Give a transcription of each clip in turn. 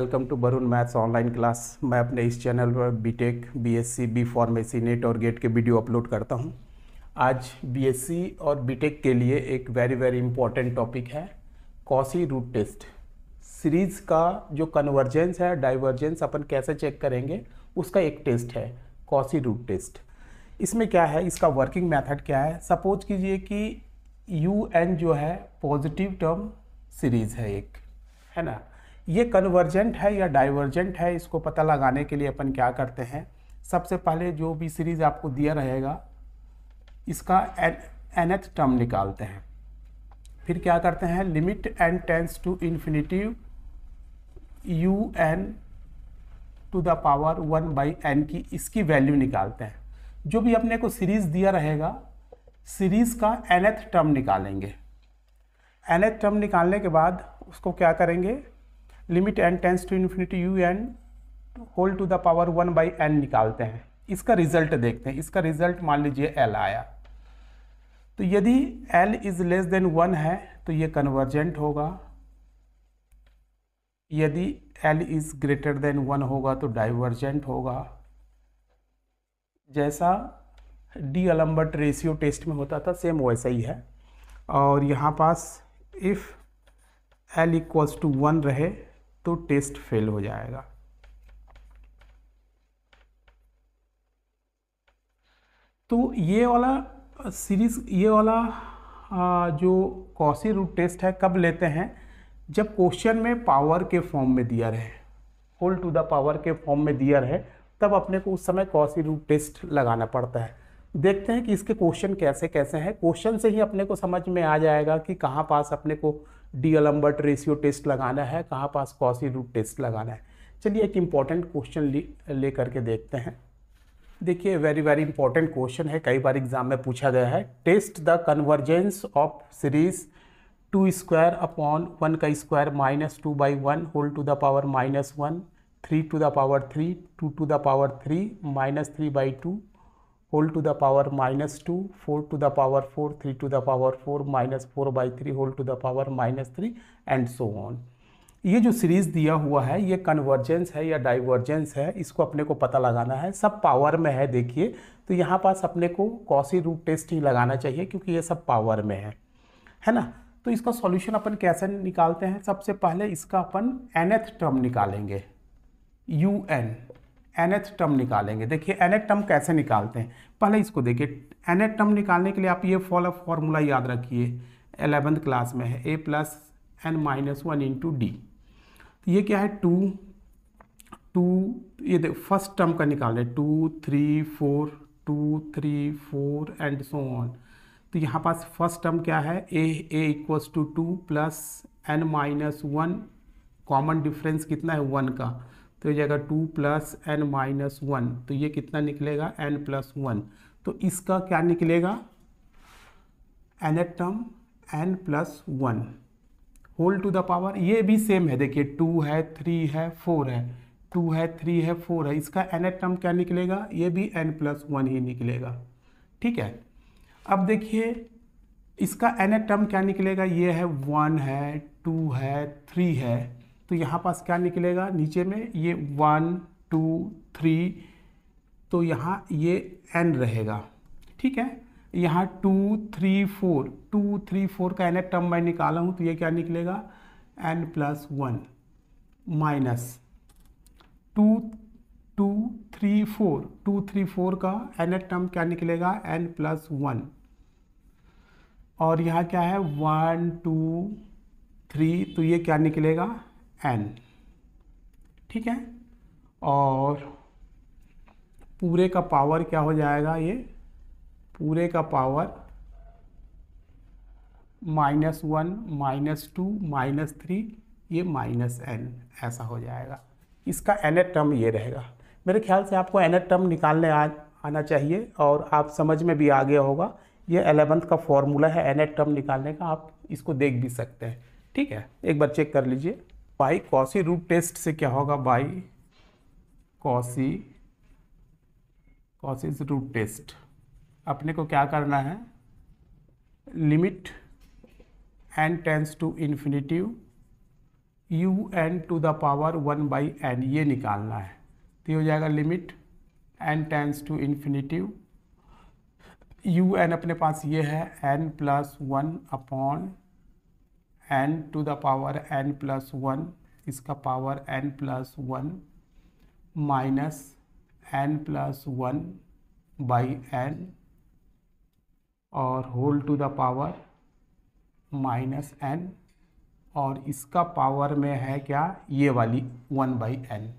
Welcome to Varun maths online class मैं अपने इस चैनल पर BTech, BSc, B pharmacy NET और गेट e के वीडियो अपलोड करता हूं। आज बीएससी और बीटेक के लिए एक वेरी वेरी इंपॉर्टेंट टॉपिक है कॉसी रूट टेस्ट सीरीज़ का जो कन्वर्जेंस है डाइवर्जेंस अपन कैसे चेक करेंगे उसका एक टेस्ट है कॉसी रूट टेस्ट इसमें क्या है इसका वर्किंग मैथड क्या है सपोज कीजिए कि यू एन जो है पॉजिटिव टर्म सीरीज़ है एक है ना ये कन्वर्जेंट है या डाइवर्जेंट है इसको पता लगाने के लिए अपन क्या करते हैं सबसे पहले जो भी सीरीज़ आपको दिया रहेगा इसका एन एथ टर्म निकालते हैं फिर क्या करते हैं limit n tends to infinitive u n to the power one by n की इसकी वैल्यू निकालते हैं जो भी अपने को सीरीज़ दिया रहेगा सीरीज़ का एन एथ टर्म निकालेंगे एन एथ टर्म निकालने के बाद उसको क्या करेंगे limit n tends to infinity u n whole to the power one by n निकालते हैं इसका रिजल्ट देखते हैं इसका रिजल्ट मान लीजिए एल आया तो यदि L is less than one है तो ये कन्वर्जेंट होगा यदि L is greater than one होगा तो डाइवर्जेंट होगा जैसा डी अलम्बर्ट रेशियो टेस्ट में होता था सेम वैसा ही है और यहाँ पास if L equals to one रहे तो टेस्ट फेल हो जाएगा तो ये वाला सीरीज ये वाला जो कौशी रूट टेस्ट है कब लेते हैं जब क्वेश्चन में पावर के फॉर्म में दिया रहे होल टू द पावर के फॉर्म में दिया रहे तब अपने को उस समय कौशी रूट टेस्ट लगाना पड़ता है देखते हैं कि इसके क्वेश्चन कैसे कैसे हैं क्वेश्चन से ही अपने को समझ में आ जाएगा कि कहाँ पास अपने को डी अलम्बर्ट रेशियो टेस्ट लगाना है कहाँ पास कॉसी रूट टेस्ट लगाना है चलिए एक इम्पॉर्टेंट क्वेश्चन ले करके देखते हैं देखिए वेरी वेरी इंपॉर्टेंट क्वेश्चन है कई बार एग्जाम में पूछा गया है test the convergence of series two square upon one का square minus two by one whole to the power minus one three to the power three two to the power three minus three by two whole to the power minus two four to the power four three to the power four minus four by three whole to the power minus three and so on ये जो series दिया हुआ है ये convergence है या divergence है इसको अपने को पता लगाना है सब पावर में है देखिए तो यहाँ पास अपने को कौसी रूट टेस्ट ही लगाना चाहिए क्योंकि ये सब पावर में है है ना तो इसका सॉल्यूशन अपन कैसे निकालते हैं सबसे पहले इसका अपन एनएथ टर्म निकालेंगे यू एन एच टर्म निकालेंगे देखिए एनथ टर्म कैसे निकालते हैं पहले इसको देखिए एनथ टर्म निकालने के लिए आप ये फॉलो फॉर्मूला याद रखिए एलेवेंथ क्लास में है a plus n minus one into d तो ये क्या है टू टू ये देख फर्स्ट टर्म का निकाल रहे two three four two three four and so on तो यहाँ पास फर्स्ट टर्म क्या है a a two two plus n minus one common difference कितना है वन का तो हो जाएगा two plus n minus one तो ये कितना निकलेगा एन प्लस वन तो इसका क्या निकलेगा nth term n plus one whole to the power ये भी सेम है देखिए टू है थ्री है फोर है टू है थ्री है फोर है इसका एन एट टर्म क्या निकलेगा ये भी एन प्लस वन ही निकलेगा ठीक है अब देखिए इसका एन एट टर्म क्या निकलेगा ये है वन है टू है थ्री है तो यहाँ पास क्या निकलेगा नीचे में ये वन टू थ्री तो यहाँ ये एन रहेगा ठीक है यहाँ two three four two three four का एन टर्म मैं निकाला हूँ तो ये क्या निकलेगा n plus one minus two two three four two three four का एन टर्म क्या निकलेगा एन प्लस वन और यहाँ क्या है वन टू थ्री तो ये क्या निकलेगा एन ठीक है और पूरे का पावर क्या हो जाएगा ये पूरे का power minus one minus two minus three ये माइनस एन ऐसा हो जाएगा इसका एन टर्म ये रहेगा मेरे ख्याल से आपको एन टर्म निकालने आ आना चाहिए और आप समझ में भी आ गया होगा ये एलेवंथ का फॉर्मूला है एन टर्म निकालने का आप इसको देख भी सकते हैं ठीक है एक बार चेक कर लीजिए बाई कॉसी रूट टेस्ट से क्या होगा by Cauchy Cauchy's root test अपने को क्या करना है limit n tends to infinitive u n to the power one by n ये निकालना है तो हो जाएगा limit n tends to infinitive u n अपने पास ये है n plus one upon n to the power n plus one इसका power n plus one minus n plus one by n और whole to the power minus n और इसका power में है क्या ये वाली वन बाई एन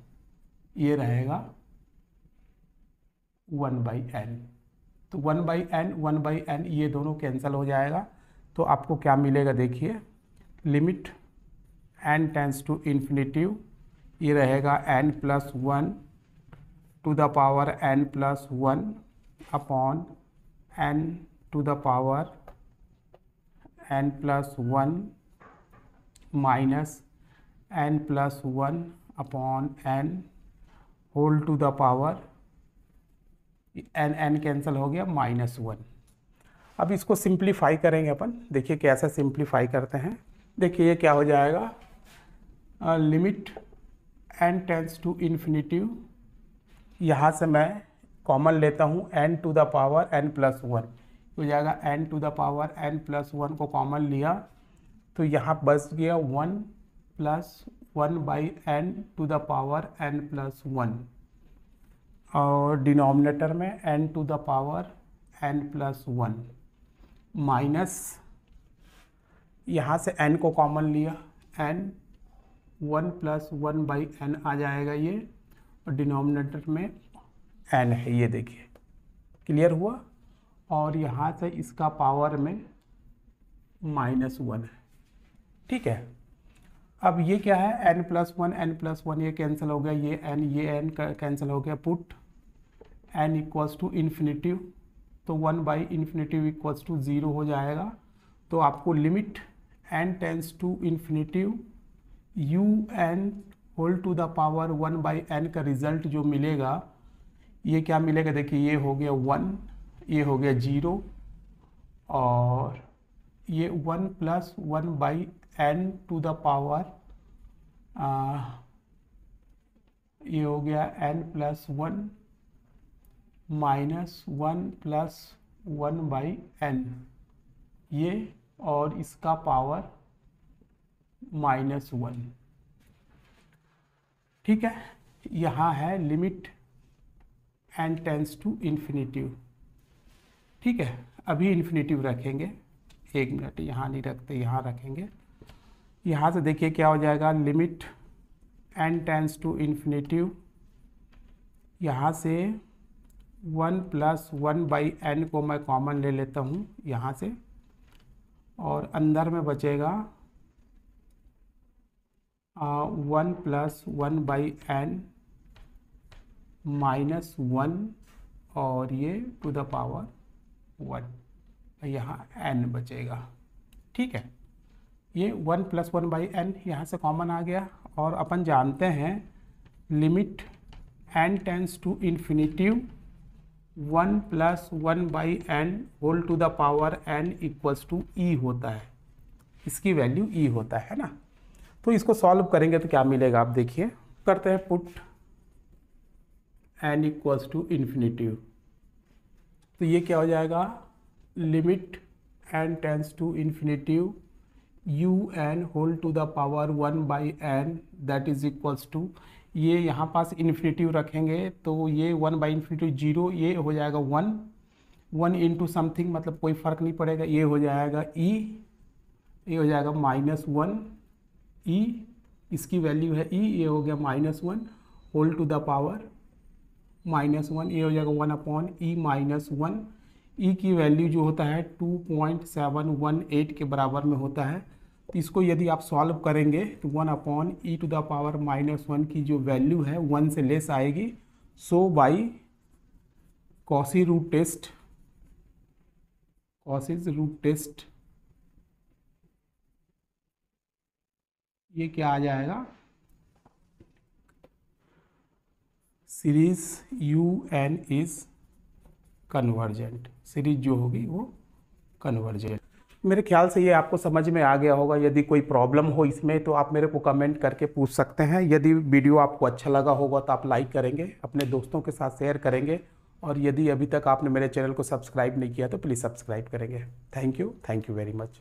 ये रहेगा वन बाई एन तो one by n one by n ये दोनों कैंसिल हो जाएगा तो आपको क्या मिलेगा देखिए limit n tends to infinitive ये रहेगा n plus one to the power n plus one upon n to the power n plus one minus n plus one upon n whole to the power n n cancel हो गया minus one अब इसको simplify करेंगे अपन देखिए कैसे simplify करते हैं देखिए ये क्या हो जाएगा limit n tends to infinitive यहाँ से मैं कॉमन लेता हूँ n to the power n plus one हो जाएगा n to the power n plus one को कॉमन लिया तो यहाँ बच गया one plus one by n to the power n plus one और डिनोमिनेटर में n to the power n plus one minus यहाँ से एन को कॉमन लिया n one plus one by n आ जाएगा ये और डिनोमिनेटर में एन है ये देखिए क्लियर हुआ और यहाँ से इसका पावर में माइनस वन है ठीक है अब ये क्या है n plus one n plus one ये कैंसिल हो गया ये एन ये एन कैंसिल हो गया put n equals to infinitive तो one by infinitive equals to zero हो जाएगा तो आपको limit n tends to infinitive u n whole to the power one by n का रिजल्ट जो मिलेगा ये क्या मिलेगा देखिए ये हो गया वन ये हो गया जीरो और ये one plus one by n to the power ये हो गया n plus one minus one plus one by n ये और इसका पावर माइनस वन ठीक है यहाँ है limit n tends to infinitive ठीक है अभी इन्फिनेटिव रखेंगे एक मिनट यहाँ नहीं रखते यहाँ रखेंगे यहाँ से देखिए क्या हो जाएगा limit n tends to infinitive यहाँ से one plus one by n को मैं कॉमन ले लेता हूँ यहाँ से और अंदर में बचेगा one plus one by n minus one और ये टू द पावर वन तो यहाँ एन बचेगा ठीक है ये one plus one by n यहाँ से कॉमन आ गया और अपन जानते हैं limit n tends to infinitive one plus one by n whole to the power n equals to e होता है इसकी वैल्यू ई e होता है ना तो इसको सॉल्व करेंगे तो क्या मिलेगा आप देखिए करते हैं put n equals to infinity तो ये क्या हो जाएगा limit n tends to infinitive u n whole to the power one by n that is equals to ये यहाँ पास इन्फिनेटिव रखेंगे तो ये वन बाई इन्फिनेटिव जीरो ये हो जाएगा वन वन इंटू समथिंग मतलब कोई फ़र्क नहीं पड़ेगा ये हो जाएगा ई e, ये हो जाएगा माइनस वन ई इसकी वैल्यू है ई e, ये हो गया minus one whole to the power minus one ये हो जाएगा one upon e minus one e की वैल्यू जो होता है two point seven one eight के बराबर में होता है तो इसको यदि आप सॉल्व करेंगे तो one upon e to the power minus one की जो वैल्यू है वन से लेस आएगी so by Cauchy root test Cauchy's root test ये क्या आ जाएगा series u n is convergent series जो होगी वो कन्वर्जेंट मेरे ख्याल से ये आपको समझ में आ गया होगा यदि कोई प्रॉब्लम हो इसमें तो आप मेरे को कमेंट करके पूछ सकते हैं यदि वीडियो आपको अच्छा लगा होगा तो आप लाइक करेंगे अपने दोस्तों के साथ शेयर करेंगे और यदि अभी तक आपने मेरे चैनल को सब्सक्राइब नहीं किया तो प्लीज़ सब्सक्राइब करेंगे thank you thank you very much